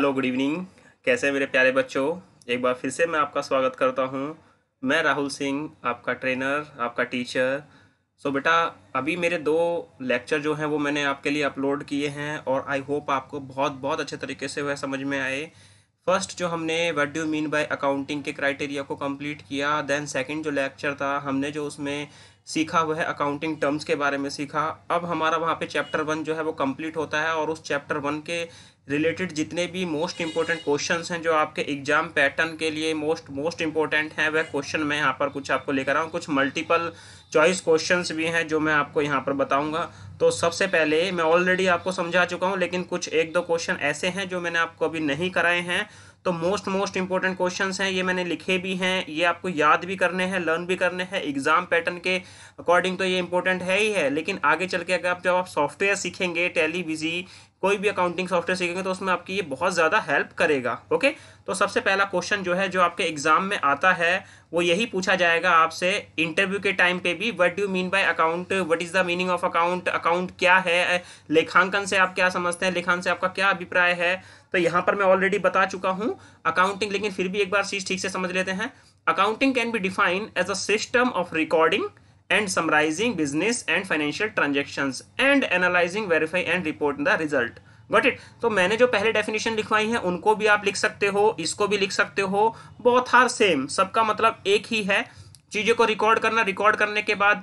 Hello good evening कैसे हैं मेरे प्यारे बच्चों एक बार फिर से मैं आपका स्वागत करता हूं मैं राहुल सिंह आपका ट्रेनर आपका टीचर सो so बेटा अभी मेरे दो लेक्चर जो हैं वो मैंने आपके लिए अपलोड किए हैं और आई होप आपको बहुत बहुत अच्छे तरीके से वह समझ में आए फर्स्ट जो हमने what do mean by accounting के क्राइटेरिया को कंप्लीट किया देन सेकंड जो लेक्चर था हमने जो उसमें सीखा हुआ है अकाउंटिंग टर्म्स के बारे में सीखा अब हमारा वहाँ पे चैप्टर वन जो है वो कंप्लीट होता है और उस चैप्टर वन के रिलेटेड जितने भी मोस्ट इंपॉर्टेंट क्वेश्चंस हैं जो आपके एग्जाम पैटर्न के लिए मोस्ट मोस्ट इंपॉर्टेंट हैं वह क्वेश्चन मैं यहाँ पर कुछ आपको लेकर आऊँ कुछ मल्टीपल चॉइस क्वेश्चन भी हैं जो मैं आपको यहाँ पर बताऊँगा तो सबसे पहले मैं ऑलरेडी आपको समझा चुका हूँ लेकिन कुछ एक दो क्वेश्चन ऐसे हैं जो मैंने आपको अभी नहीं कराए हैं तो मोस्ट मोस्ट इंपॉर्टेंट क्वेश्चन हैं ये मैंने लिखे भी हैं ये आपको याद भी करने हैं लर्न भी करने हैं एग्जाम पैटर्न के अकॉर्डिंग तो ये इंपॉर्टेंट है ही है लेकिन आगे चल के अगर आप जब आप सॉफ्टवेयर सीखेंगे टेलीविजी कोई भी अकाउंटिंग सॉफ्टवेयर सीखेंगे तो उसमें आपकी ये बहुत ज़्यादा हेल्प करेगा ओके तो सबसे पहला क्वेश्चन जो है जो आपके एग्जाम में आता है वो यही पूछा जाएगा आपसे इंटरव्यू के टाइम पे भी what do mean by account what is the meaning of account account क्या है लेखांकन से आप क्या समझते हैं लेखांकन से आपका क्या अभिप्राय है तो यहां पर मैं ऑलरेडी बता चुका हूं अकाउंटिंग लेकिन फिर भी एक बार चीज़ ठीक से समझ लेते हैं accounting can be define as a system of recording and summarising business and financial transaction and analysing verify and report the result got it तो मैंने जो पहले डेफिनेशन लिखवाई है उनको भी आप लिख सकते हो इसको भी लिख सकते हो बहुत हार सेम सबका मतलब एक ही है चीज़ों को रिकॉर्ड करना रिकॉर्ड करने के बाद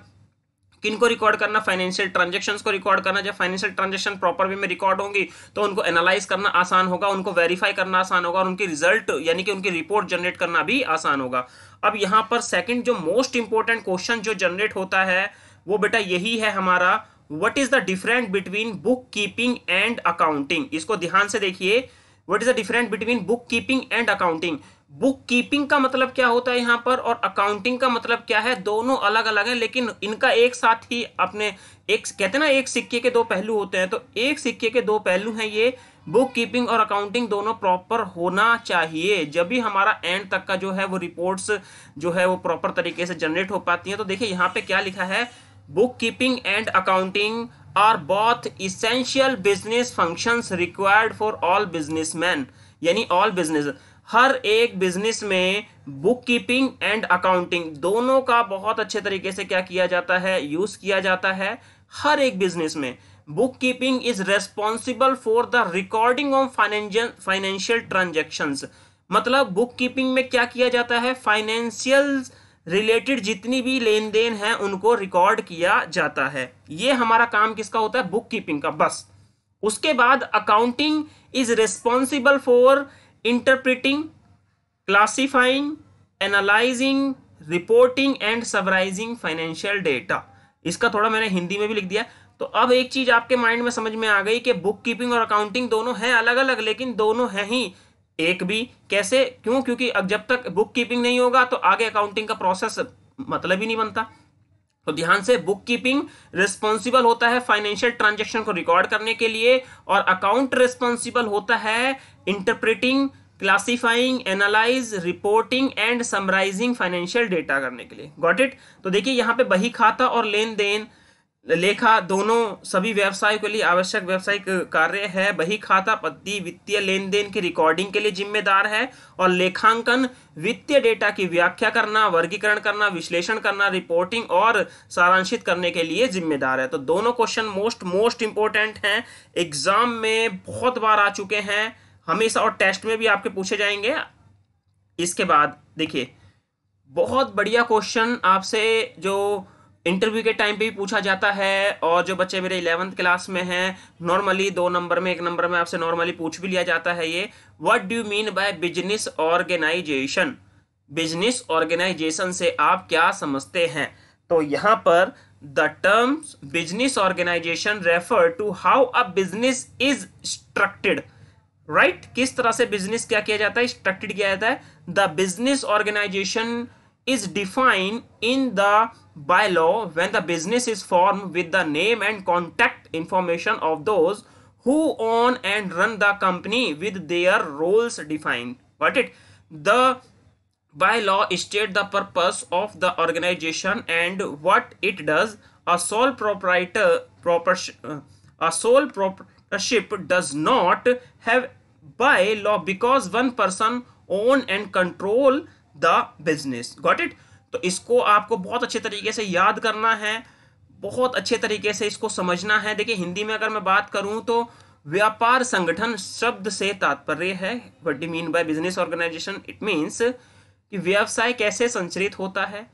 किन को रिकॉर्ड करना फाइनेंशियल ट्रांजेक्शन को रिकॉर्ड करना जब फाइनेंशियल ट्रांजेक्शन प्रॉपर वे में रिकॉर्ड होंगी तो उनको एनालाइज करना आसान होगा उनको वेरीफाई करना आसान होगा और उनकी रिजल्ट यानी कि उनकी रिपोर्ट जनरेट करना भी आसान होगा अब यहाँ पर सेकंड जो मोस्ट इंपॉर्टेंट क्वेश्चन जो जनरेट होता है वो बेटा यही है हमारा what is the different between book keeping and accounting इसको ध्यान से देखिए what is the different between book keeping and accounting book keeping का मतलब क्या होता है यहाँ पर और अकाउंटिंग का मतलब क्या है दोनों अलग अलग हैं लेकिन इनका एक साथ ही अपने एक कहते हैं ना एक सिक्के के दो पहलू होते हैं तो एक सिक्के के दो पहलू हैं ये बुक कीपिंग और अकाउंटिंग दोनों प्रॉपर होना चाहिए जब भी हमारा एंड तक का जो है वो रिपोर्ट्स जो है वो प्रॉपर तरीके से जनरेट हो पाती हैं तो देखिए यहाँ पे क्या लिखा है book keeping and accounting are both essential business functions required for all businessman यानी ऑल बिजनेस हर एक बिजनेस में बुक कीपिंग एंड अकाउंटिंग दोनों का बहुत अच्छे तरीके से क्या किया जाता है यूज किया जाता है हर एक बिजनेस में book keeping is responsible for the recording of financial financial transaction मतलब बुक कीपिंग में क्या किया जाता है फाइनेंशियल रिलेटेड जितनी भी लेन देन है उनको रिकॉर्ड किया जाता है ये हमारा काम किसका होता है बुक कीपिंग का बस उसके बाद accounting is responsible for interpreting classifying analysing reporting and summarising financial data इसका थोड़ा मैंने हिंदी में भी लिख दिया तो अब एक चीज आपके माइंड में समझ में आ गई कि बुक कीपिंग और अकाउंटिंग दोनों हैं अलग अलग लेकिन दोनों हैं ही एक भी कैसे क्यों क्योंकि अब जब तक बुक कीपिंग नहीं होगा तो आगे अकाउंटिंग का प्रोसेस मतलब ही नहीं बनता तो ध्यान से बुक कीपिंग रिस्पॉन्सिबल होता है फाइनेंशियल ट्रांजेक्शन को रिकॉर्ड करने के लिए और अकाउंट रिस्पॉन्सिबल होता है interpreting classifying analyse reporting and summarising financial data करने के लिए गॉट इट तो देखिए यहाँ पे बही खाता और लेन देन लेखा दोनों सभी व्यवसायों के लिए आवश्यक व्यावसायिक कार्य है बही खाता पद्धति वित्तीय लेन देन की रिकॉर्डिंग के लिए जिम्मेदार है और लेखांकन वित्तीय डेटा की व्याख्या करना वर्गीकरण करना विश्लेषण करना रिपोर्टिंग और सारांशित करने के लिए जिम्मेदार है तो दोनों क्वेश्चन मोस्ट मोस्ट इंपॉर्टेंट हैं एग्जाम में बहुत बार आ चुके हैं हमेशा और टेस्ट में भी आपके पूछे जाएंगे इसके बाद देखिए बहुत बढ़िया क्वेश्चन आपसे जो इंटरव्यू के टाइम पे भी पूछा जाता है और जो बच्चे मेरे इलेवंथ क्लास में हैं नॉर्मली दो नंबर में एक नंबर में आपसे नॉर्मली पूछ भी लिया जाता है ये what do mean by business organisation business organisation से आप क्या समझते हैं तो यहाँ पर the terms business organisation refer to how a business is structured right किस तरह से बिजनेस क्या किया जाता है स्ट्रक्टेड किया जाता है the business organisation is defined in the bylaw when the business is formed with the name and contact information of those who own and run the company with their roles defined got it the bylaw state the purpose of the organization and what it does a sole proprietor proper uh, a sole proprietorship does not have bylaw because one person own and control the business got it तो इसको आपको बहुत अच्छे तरीके से याद करना है बहुत अच्छे तरीके से इसको समझना है देखिए हिंदी में अगर मैं बात करूं तो व्यापार संगठन शब्द से तात्पर्य है what do mean by business organisation it means कि व्यवसाय कैसे संचरित होता है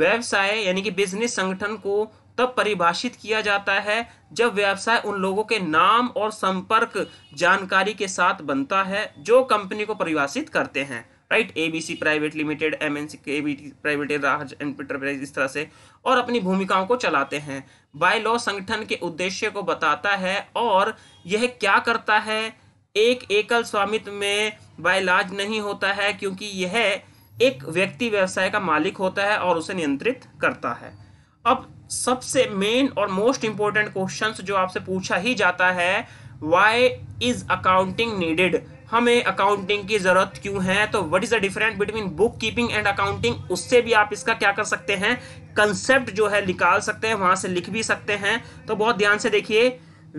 व्यवसाय यानी कि बिजनेस संगठन को तब परिभाषित किया जाता है जब व्यवसाय उन लोगों के नाम और संपर्क जानकारी के साथ बनता है जो कंपनी को परिभाषित करते हैं right ABC private limited M N private Raj enterprise इस तरह से और अपनी भूमिकाओं को चलाते हैं बाय लॉ संगठन के उद्देश्य को बताता है और यह क्या करता है एक एकल स्वामित्व में बायलाज नहीं होता है क्योंकि यह एक व्यक्ति व्यवसाय का मालिक होता है और उसे नियंत्रित करता है अब सबसे मेन और मोस्ट इंपॉर्टेंट क्वेश्चन जो आपसे पूछा ही जाता है वाई इज अकाउंटिंग नीडेड हमें अकाउंटिंग की जरूरत क्यों है तो what is the difference between book keeping and accounting उससे भी आप इसका क्या कर सकते हैं कंसेप्ट जो है निकाल सकते हैं वहां से लिख भी सकते हैं तो बहुत ध्यान से देखिए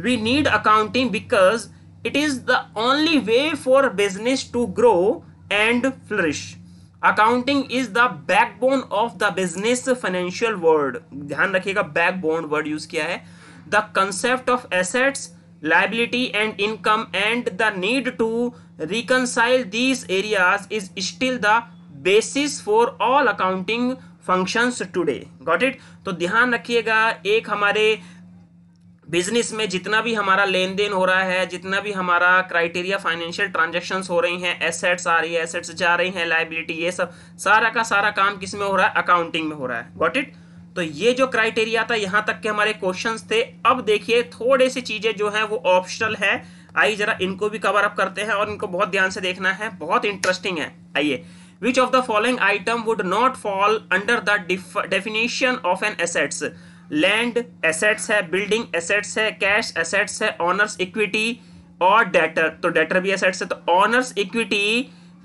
we need accounting because it is the only way for business to grow and flourish accounting is the backbone of the business financial world ध्यान रखिएगा बैकबोन वर्ड यूज किया है the concept of assets liability and income and the need to reconcile these area is still the basis for all accounting functions today got it तो ध्यान रखिएगा एक हमारे business में जितना भी हमारा लेन देन हो रहा है जितना भी हमारा क्राइटेरिया फाइनेंशियल ट्रांजेक्शन्स हो रही हैं एसेट्स आ रही है एसेट्स जा रही हैं लाइबिलिटी ये सब सारा का सारा काम किस में हो रहा है अकाउंटिंग में हो रहा है गॉट इट तो ये जो क्राइटेरिया था यहां तक के हमारे क्वेश्चंस थे अब देखिए थोड़े से चीज़ें जो हैं वो ऑप्शनल है आइए जरा इनको भी कवर अप करते हैं और इनको बहुत ध्यान से देखना है बहुत इंटरेस्टिंग है आइए which of the following item would not fall under the definition of an assets land assets है बिल्डिंग एसेट्स है कैश एसेट्स है ऑनर्स इक्विटी और डेटर तो डेटर भी एसेट्स है तो ऑनर्स इक्विटी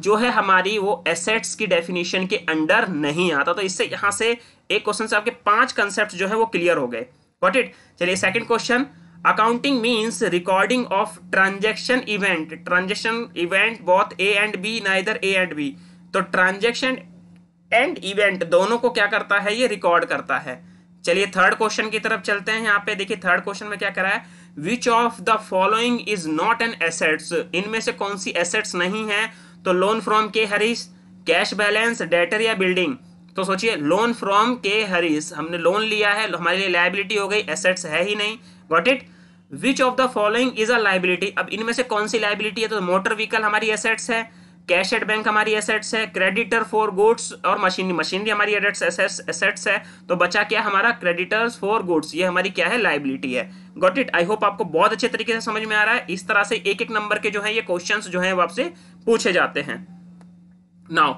जो है हमारी वो एसेट्स की डेफिनेशन के अंडर नहीं आता तो इससे यहाँ से एक क्वेश्चन से आपके पांच कंसेप्ट जो है वो क्लियर हो गए वॉट इट चलिए second question accounting means recording of transaction event transaction event both A and B neither A and B तो ट्रांजेक्शन एंड इवेंट दोनों को क्या करता है ये रिकॉर्ड करता है चलिए थर्ड क्वेश्चन की तरफ चलते हैं यहाँ पे देखिए थर्ड क्वेश्चन में क्या करा है which of the following is not an assets इनमें से कौन सी एसेट्स नहीं है तो loan from K Harish cash balance debtor या बिल्डिंग तो सोचिए लोन फ्रॉम के हरीश हमने लोन लिया है हमारे लिए लाइबिलिटी हो गई एसेट्स है ही नहीं got it which of the following is a liability अब इनमें से कौन सी लाइबिलिटी है तो मोटर व्हीकल हमारी एसेट्स है कैश एट बैंक हमारी एसेट्स है क्रेडिटर फॉर गुड्स और मशीनरी मशीनरी हमारी एसेट्स है तो बचा क्या हमारा क्रेडिटर्स फॉर गुड्स ये हमारी क्या है लाइबिलिटी है गॉट इट आई होप आपको बहुत अच्छे तरीके से समझ में आ रहा है इस तरह से एक एक नंबर के जो है ये क्वेश्चन जो है वो आपसे पूछे जाते हैं नाउ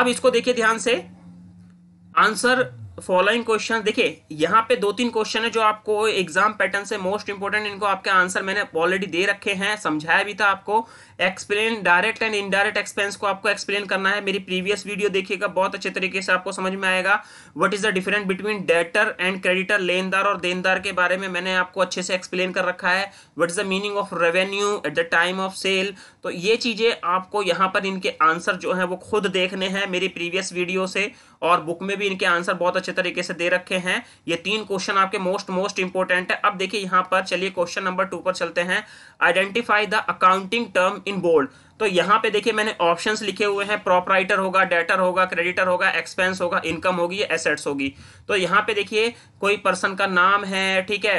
अब इसको देखिए ध्यान से आंसर फॉलोइंग क्वेश्चन देखिए यहाँ पे दो तीन क्वेश्चन है जो आपको एग्जाम पैटर्न से मोस्ट इंपोर्टेंट इनको आपके आंसर मैंने ऑलरेडी दे रखे हैं समझाया भी था आपको explain direct and indirect expense को आपको एक्सप्लेन करना है मेरी प्रीवियस वीडियो देखिएगा बहुत अच्छे तरीके से आपको समझ में आएगा what is the different between debtor and creditor लेनदार और देनदार के बारे में मैंने आपको अच्छे से एक्सप्लेन कर रखा है what is the meaning of revenue at the time of sale तो ये चीजें आपको यहाँ पर इनके आंसर जो है वो खुद देखने हैं मेरी प्रीवियस वीडियो से और बुक में भी इनके आंसर बहुत अच्छे अच्छे तरीके से दे रखे हैं ये तीन क्वेश्चन आपके मोस्ट मोस्ट इंपॉर्टेंट है अब देखिए यहाँ पर चलिए क्वेश्चन नंबर टू पर चलते हैं identify the accounting term in bold तो यहाँ पे देखिए मैंने ऑप्शंस लिखे हुए हैं प्रॉप राइटर होगा डेटर होगा क्रेडिटर होगा एक्सपेंस होगा इनकम होगी एसेट्स होगी तो यहाँ पे देखिए कोई पर्सन का नाम है ठीक है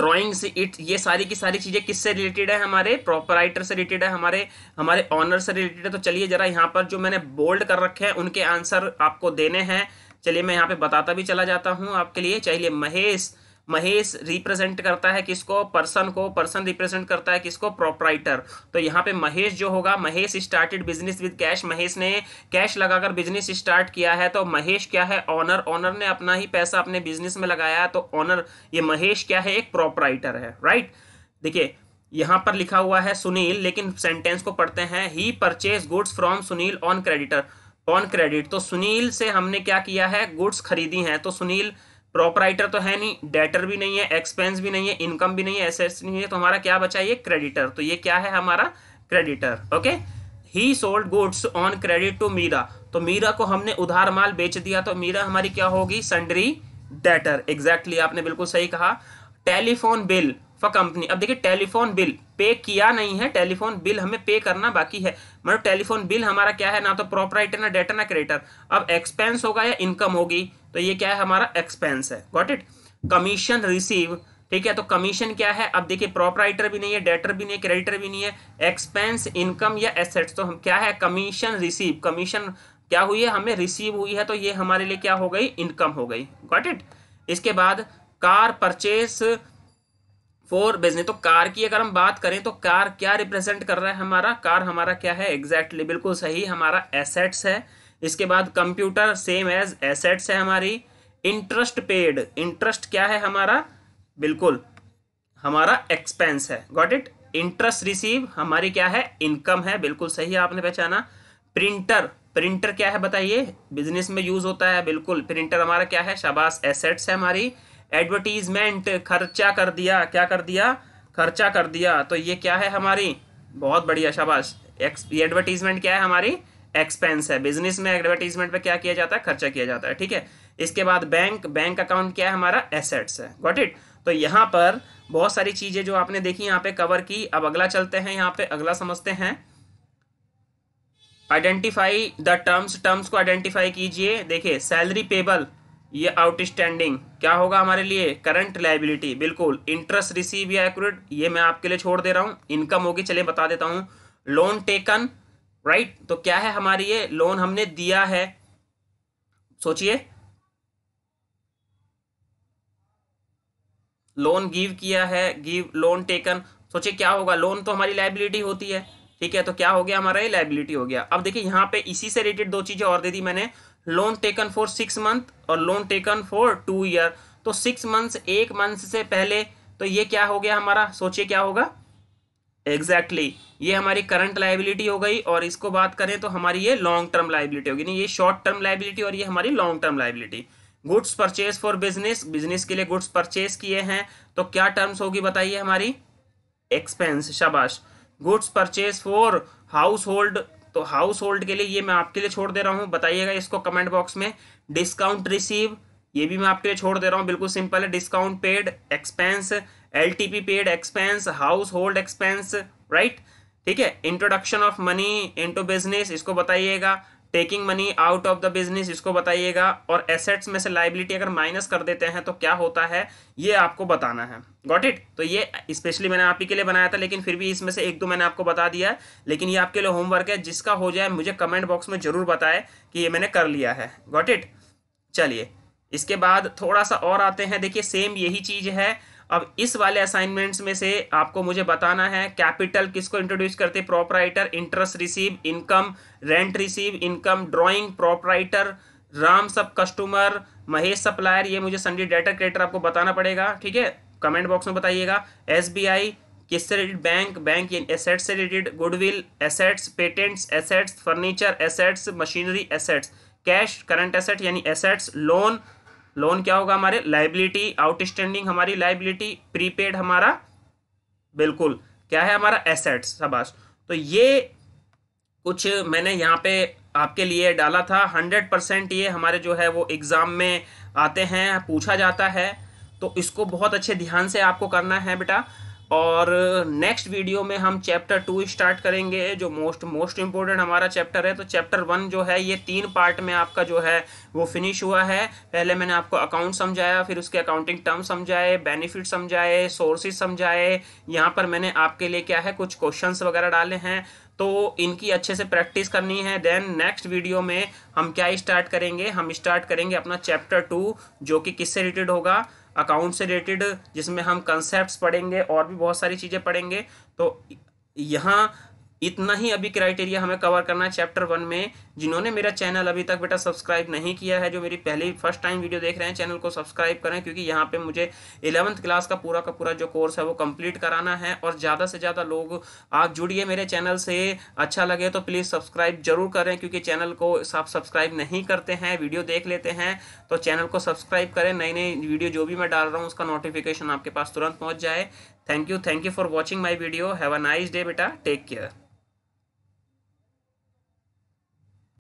ड्रॉइंग्स इट ये सारी की सारी चीज़ें किससे रिलेटेड है हमारे प्रॉपराइटर से रिलेटेड है हमारे हमारे ऑनर से रिलेटेड है तो चलिए जरा यहाँ पर जो मैंने बोल्ड कर रखे हैं उनके आंसर आपको देने हैं चलिए मैं यहाँ पे बताता भी चला जाता हूँ आपके लिए चलिए महेश महेश रिप्रेजेंट करता है किसको पर्सन को पर्सन रिप्रेजेंट करता है किसको प्रोपराइटर तो यहाँ पे महेश जो होगा Mahesh started business with cash Mahesh ने कैश लगाकर बिजनेस स्टार्ट किया है तो महेश क्या है ऑनर ऑनर ने अपना ही पैसा अपने बिजनेस में लगाया है तो ऑनर ये महेश क्या है एक प्रोपराइटर है राइट देखिए यहाँ पर लिखा हुआ है सुनील लेकिन सेंटेंस को पढ़ते हैं he purchase goods from Sunil on creditor on credit तो सुनील से हमने क्या किया है गुड्स खरीदी हैं तो सुनील प्रोपराइटर तो है नहीं डेटर भी नहीं है एक्सपेंस भी नहीं है इनकम भी नहीं है एसेट्स नहीं है तो हमारा क्या बचा ये क्रेडिटर तो ये क्या है हमारा creditor okay he sold goods on credit to Meera तो मीरा को हमने उधार माल बेच दिया तो मीरा हमारी क्या होगी संडरी डेटर एग्जैक्टली आपने बिल्कुल सही कहा टेलीफोन बिल फॉर कंपनी अब देखिए टेलीफोन बिल पे किया नहीं है टेलीफोन बिल हमें पे करना बाकी है मतलब टेलीफोन बिल हमारा क्या है ना तो आइटर ना डेटर ना क्रेडिटर अब एक्सपेंस होगा या इनकम होगी तो ये क्या है हमारा एक्सपेंस है गॉट इट कमीशन रिसीव ठीक है तो कमीशन क्या है अब देखिए प्रॉपराइटर भी नहीं है डेटर भी नहीं है क्रेडिटर भी नहीं है एक्सपेंस इनकम या एसेट्स तो हम क्या है कमीशन रिसीव कमीशन क्या हुई है हमें रिसीव हुई है तो ये हमारे लिए क्या हो गई इनकम हो गई गॉट इट इसके बाद कार परचेस फोर बिजनेस तो कार की अगर हम बात करें तो कार क्या रिप्रेजेंट कर रहा है हमारा कार हमारा क्या है एग्जैक्टली exactly, बिल्कुल सही हमारा एसेट्स है इसके बाद कंप्यूटर सेम एज एसेट्स है हमारी इंटरेस्ट पेड इंटरेस्ट क्या है हमारा बिल्कुल हमारा एक्सपेंस है गॉट इट इंटरेस्ट रिसीव हमारी क्या है इनकम है बिल्कुल सही आपने पहचाना प्रिंटर प्रिंटर क्या है बताइए बिजनेस में यूज होता है बिल्कुल प्रिंटर हमारा क्या है शाबाश एसेट्स है हमारी एडवर्टीजमेंट खर्चा कर दिया क्या कर दिया खर्चा कर दिया तो ये क्या है हमारी बहुत बढ़िया शाबाश एडवर्टीजमेंट क्या है हमारी एक्सपेंस है बिजनेस में एडवर्टीजमेंट पे क्या किया जाता है खर्चा किया जाता है ठीक है इसके बाद बैंक बैंक अकाउंट क्या है हमारा एसेट्स है गॉट इट तो यहाँ पर बहुत सारी चीज़ें जो आपने देखी यहाँ पे कवर की अब अगला चलते हैं यहाँ पे अगला समझते हैं आइडेंटिफाई द टर्म्स टर्म्स को आइडेंटिफाई कीजिए देखिए सैलरी पेबल ये आउटस्टैंडिंग क्या होगा हमारे लिए करंट लाइबिलिटी बिल्कुल इंटरेस्ट रिसीव या एक्यूरेट ये मैं आपके लिए छोड़ दे रहा हूँ इनकम होगी चलिए बता देता हूँ लोन टेकन राइट तो क्या है हमारी ये लोन हमने दिया है सोचिए लोन गिव किया है गिव लोन टेकन सोचिए क्या होगा लोन तो हमारी लाइबिलिटी होती है ठीक है तो क्या हो गया हमारा ये लाइबिलिटी हो गया अब देखिए यहाँ पे इसी से रिलेटेड दो चीज़ें और दे दी मैंने loan taken for six month और loan taken for two year तो सिक्स मंथ्स एक मंथ से पहले तो ये क्या हो गया हमारा सोचिए क्या होगा एग्जैक्टली exactly. ये हमारी करंट लाइबिलिटी हो गई और इसको बात करें तो हमारी ये लॉन्ग टर्म लाइबिलिटी होगी नहीं ये शॉर्ट टर्म लाइबिलिटी और ये हमारी long term liability goods purchase for business business के लिए गुड्स परचेज किए हैं तो क्या टर्म्स होगी बताइए हमारी एक्सपेंस शाबाश goods purchase for house hold तो हाउस होल्ड के लिए ये मैं आपके लिए छोड़ दे रहा हूँ बताइएगा इसको कमेंट बॉक्स में डिस्काउंट रिसीव ये भी मैं आपके लिए छोड़ दे रहा हूँ बिल्कुल सिंपल है discount paid expense L paid expense house hold expense right ठीक है introduction of money into business इसको बताइएगा taking money out of the business इसको बताइएगा और एसेट्स में से लाइबिलिटी अगर माइनस कर देते हैं तो क्या होता है ये आपको बताना है गॉट इट तो ये स्पेशली मैंने आप ही के लिए बनाया था लेकिन फिर भी इसमें से एक दो मैंने आपको बता दिया है लेकिन ये आपके लिए होमवर्क है जिसका हो जाए मुझे कमेंट बॉक्स में जरूर बताए कि ये मैंने कर लिया है गॉट इट चलिए इसके बाद थोड़ा सा और आते हैं देखिए सेम यही चीज़ है अब इस वाले असाइनमेंट्स में से आपको मुझे बताना है कैपिटल किसको इंट्रोड्यूस करते proprietor interest receive income rent receive income drawing writer Ram सब कस्टमर महेश सप्लायर ये मुझे संडे डेटा क्रिएटर आपको बताना पड़ेगा ठीक है कमेंट बॉक्स में बताइएगा एस किससे रिलेटेड बैंक बैंक एसेट्स से related goodwill assets patents assets furniture assets machinery assets cash current asset यानी एसेट्स लोन लोन क्या होगा हमारे लाइबिलिटी आउटस्टैंडिंग हमारी लाइबिलिटी प्रीपेड हमारा बिल्कुल क्या है हमारा एसेट्स शबाश तो ये कुछ मैंने यहाँ पे आपके लिए डाला था हंड्रेड परसेंट ये हमारे जो है वो एग्ज़ाम में आते हैं पूछा जाता है तो इसको बहुत अच्छे ध्यान से आपको करना है बेटा और नेक्स्ट वीडियो में हम चैप्टर टू स्टार्ट करेंगे जो मोस्ट मोस्ट इम्पोर्टेंट हमारा चैप्टर है तो चैप्टर वन जो है ये तीन पार्ट में आपका जो है वो फिनिश हुआ है पहले मैंने आपको अकाउंट समझाया फिर उसके अकाउंटिंग टर्म समझाए बेनिफिट समझाए सोर्सेज समझाए यहाँ पर मैंने आपके लिए क्या है कुछ क्वेश्चंस वगैरह डाले हैं तो इनकी अच्छे से प्रैक्टिस करनी है देन नेक्स्ट वीडियो में हम क्या स्टार्ट करेंगे हम स्टार्ट करेंगे अपना चैप्टर टू जो कि किससे रिलेटेड होगा अकाउंट से रिलेटेड जिसमें हम कंसेप्ट पढ़ेंगे और भी बहुत सारी चीज़ें पढ़ेंगे तो यहाँ इतना ही अभी क्राइटेरिया हमें कवर करना है चैप्टर वन में जिन्होंने मेरा चैनल अभी तक बेटा सब्सक्राइब नहीं किया है जो मेरी पहली फर्स्ट टाइम वीडियो देख रहे हैं चैनल को सब्सक्राइब करें क्योंकि यहाँ पे मुझे इलेवंथ क्लास का पूरा का पूरा जो कोर्स है वो कंप्लीट कराना है और ज़्यादा से ज़्यादा लोग आप जुड़िए मेरे चैनल से अच्छा लगे तो प्लीज़ सब्सक्राइब जरूर करें क्योंकि चैनल को आप सब्सक्राइब नहीं करते हैं वीडियो देख लेते हैं तो चैनल को सब्सक्राइब करें नई नई वीडियो जो भी मैं डाल रहा हूँ उसका नोटिफिकेशन आपके पास तुरंत पहुँच जाए thank you thank you for watching my video have a nice day बेटा टेक केयर